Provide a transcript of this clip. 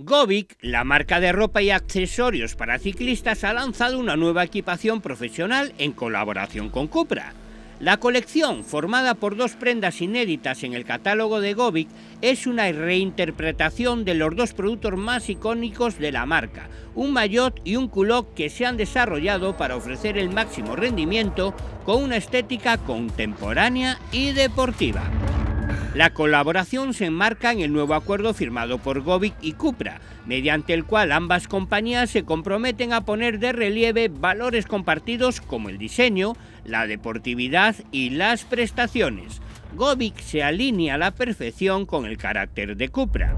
Govic, la marca de ropa y accesorios para ciclistas, ha lanzado una nueva equipación profesional en colaboración con Cupra. La colección, formada por dos prendas inéditas en el catálogo de Govic, es una reinterpretación de los dos productos más icónicos de la marca, un maillot y un culot que se han desarrollado para ofrecer el máximo rendimiento con una estética contemporánea y deportiva. La colaboración se enmarca en el nuevo acuerdo firmado por Govic y Cupra, mediante el cual ambas compañías se comprometen a poner de relieve valores compartidos como el diseño, la deportividad y las prestaciones. Govic se alinea a la perfección con el carácter de Cupra.